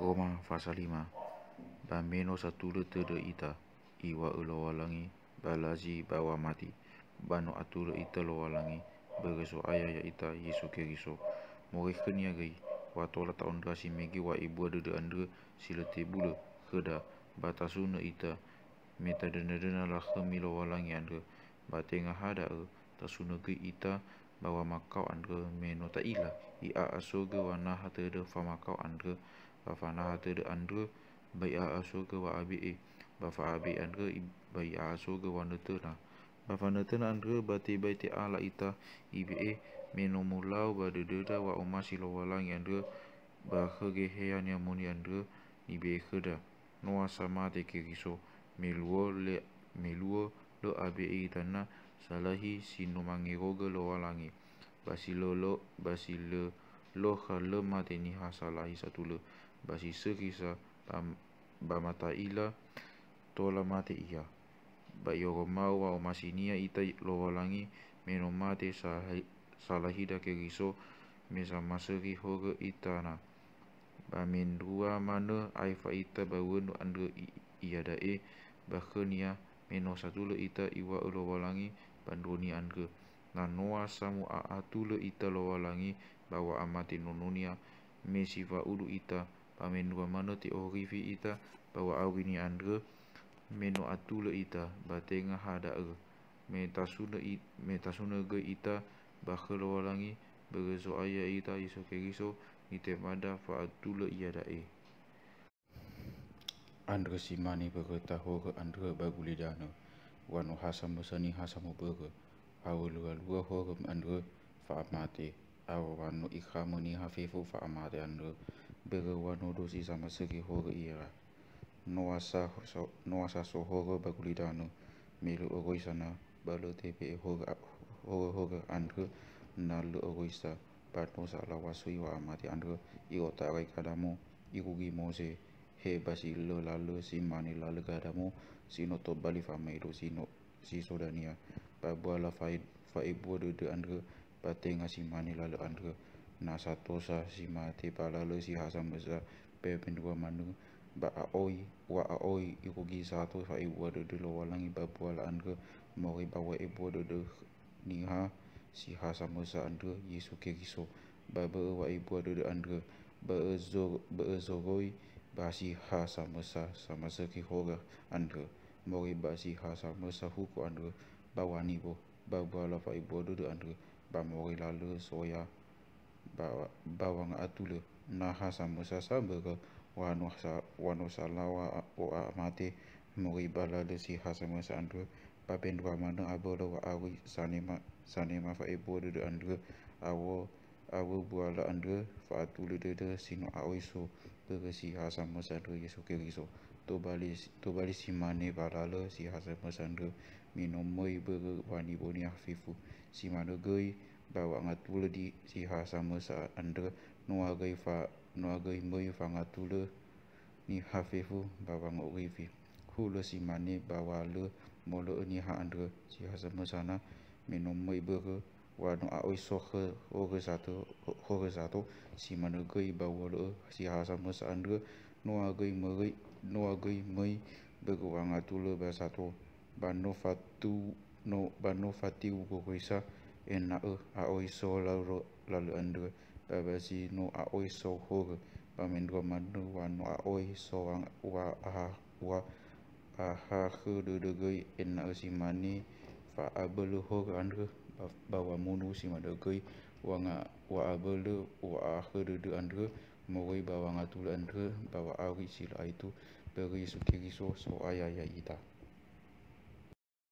Roma fasa lima 5 Bambino satu leta de ita Iwa ulo e walangi Balazi bawa mati Bano atu ita lo walangi Bereso ayah ya ita Yesu keriso Morih ke niagai Watola taun gasi megi wa ibu ada de andre Sila tebula Keda batasuna ita Meta dena dena lah kemi lo walangi andre Bate ngahada er Tasu negeri ita Bawa makau andre Meno ta ila Ia aso ge wana hata de Famakau andre Bafana hati de andre bayi aso ke wa abi e. Bafa abi andre bayi aso ke wa nete na. Bafana te andre bati bayi te la ita ibi e. Menomulau bade de wa umas ilo walang yandre. Bahe ge he an ya muni andre ibi e keda. Noa sama te kiriso. Meluo le meluo le abi e itana. Salahi sinumangi roga lo walangi. Basilo lo basilo lo khala mate ni hasalahi satu lo basi serisa tam ba mata ila tola mate ia ba yoro mau wa masinia ita lo langi meno mate salahida ke riso mesa masuri ita na ba min dua mana ai fa ita ba wenu andre ia dae ba khania meno satule ita iwa lo langi panduni andre na noa samu a atule ita lo langi bawa amati nununia mesiva ulu ita pamen dua mano ti orifi ita bawa awini andre meno atule ita batenga hada er meta suna it meta ge ita bakhlo walangi bergezo ayah ita iso kegiso ite mada fa atule ia dae andre simani berkata ho ke andre baguli dano wanu hasam besani hasamu berke awu luga luga ho ke andre fa amate awu wanu ikhamuni hafifu fa amate andre berwarna dosi sama segi hore ira. Noasa noasa baguli bagulidanu milu oroi sana balu tepe hore hore andre nalu oroi sa patno sa lawasu iwa amati andre iwa tarai kadamu ikugi mose he basi lo lalu si mani lalu kadamu si to bali famaidu si no si sodania babuala faibu dudu andre Pati ngasih mani lalu andre na sato sa si mati pala le si hasa mesa pe pen dua manu ba a wa a oi i ku gi sato fa i wa de lo walang i ba pua la anke mori ba wa e bo de ni ha si hasa mesa andu yesu ke giso ba ba e wa e e i bo de andu ba zo ba zo goi ba si hasa mesa sama se ki hoga andu mori ba si hasa mesa hu ku andu ba wa ni bo ba bua la fa i bo de andu ba mori la le so bawang atule naha sama sasa bego wanusa wanusa lawa o amate mori bala le si hasa masa andre papen dua mana abo lawa awi sanema sanema fa ibo de de andre awo awo buala andre fa atule de de sino awi so bego si hasa masa andre yesu kiriso to bali to bali si mane bala le si hasa masa andre minom mori bego wani boni afifu si mana gei bahwa ngatul di siha sama saat anda nuagai fa nuagai mui fa ngatul ni hafifu bawa bahwa ngurifi hulu si mani bawa le molo ni ha anda siha sama sana minum mui beru wa aoi sohe hore satu hore satu si mana gay bawa le siha sama saat anda nuagai mui nuagai mui beru wa ngatul le Bano fatu no bano fatu kuisa en na e a oi so la ro la le an de ba ba si no a oi so ho ge ba men ro ma nu wa no a oi so wang wa a wa a ha hu du du ge en na si ma ni fa a be lu ho ge an de ba wa mu nu si ma de ge wa nga wa a be lu wa a hu du du an de mo ge ba wa nga tu le an de ba wa a ri si la itu beri su kiri so so ayaya ita. ya, ya